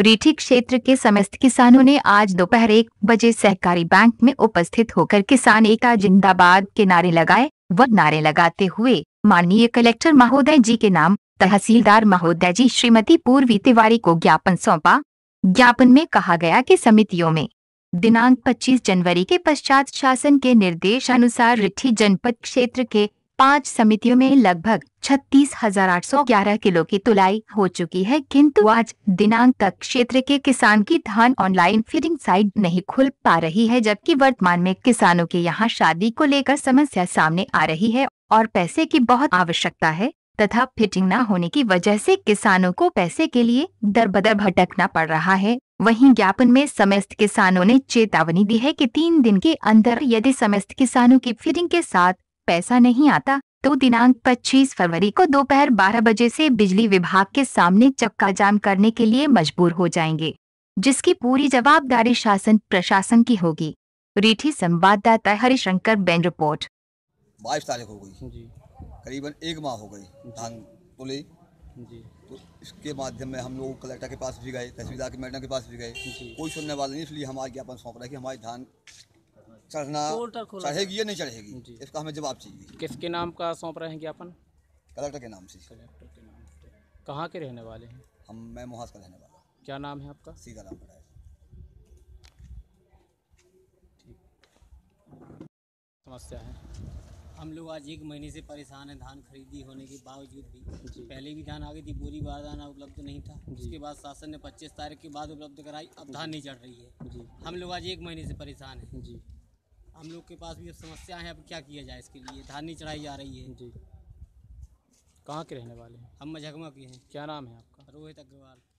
रीठी क्षेत्र के समस्त किसानों ने आज दोपहर एक बजे सहकारी बैंक में उपस्थित होकर किसान एका जिंदाबाद के नारे लगाए व नारे लगाते हुए माननीय कलेक्टर महोदय जी के नाम तहसीलदार महोदय जी श्रीमती पूर्वी तिवारी को ज्ञापन सौंपा ज्ञापन में कहा गया कि समितियों में दिनांक 25 जनवरी के पश्चात शासन के निर्देश अनुसार रिठी जनपद क्षेत्र के पांच समितियों में लगभग छत्तीस हजार आठ सौ ग्यारह किलो की तुलाई हो चुकी है किंतु आज दिनांक तक क्षेत्र के किसान की धान ऑनलाइन फीडिंग साइट नहीं खुल पा रही है जबकि वर्तमान में किसानों के यहाँ शादी को लेकर समस्या सामने आ रही है और पैसे की बहुत आवश्यकता है तथा फिटिंग न होने की वजह से किसानों को पैसे के लिए दर बदर भटकना पड़ रहा है वहीं ज्ञापन में समस्त किसानों ने चेतावनी दी है कि तीन दिन के अंदर यदि समस्त किसानों की फिटिंग के साथ पैसा नहीं आता तो दिनांक 25 फरवरी को दोपहर 12 बजे से बिजली विभाग के सामने चक्का जाम करने के लिए मजबूर हो जाएंगे जिसकी पूरी जवाबदारी शासन प्रशासन की होगी रीठी संवाददाता हरिशंकर बैन रिपोर्ट बाईस तारीख हो गई करीबन एक माह हो गई धान तुले तो इसके माध्यम में हम लोग कलेक्टर के पास भी गए तहसीलदार के मैडम के पास भी गए कोई सुनने वाला नहीं इसलिए हमारा ज्ञापन सौंप रहा है कि हमारी धान चढ़ना चढ़ेगी या नहीं चढ़ेगी इसका हमें जवाब चाहिए किसके नाम का सौंप रहे हैं ज्ञापन कलेक्टर के नाम से कलेक्टर के नाम कहाँ के रहने वाले हैं हम मैं मुहास का रहने वाला क्या नाम है आपका सीधा नाम ठीक समस्या है हम लोग आज एक महीने से परेशान हैं धान खरीदी होने के बावजूद भी पहले भी धान आ गई थी बोरी धान उपलब्ध नहीं था उसके बाद शासन ने 25 तारीख के बाद उपलब्ध कराई अब धान नहीं चढ़ रही है हम लोग आज एक महीने से परेशान हैं जी हम लोग के पास भी अब समस्या है अब क्या किया जाए इसके लिए धानी चढ़ाई जा रही है जी कहाँ के रहने वाले हैं हम मझगमा के हैं क्या नाम है आपका रोहित अग्रवाल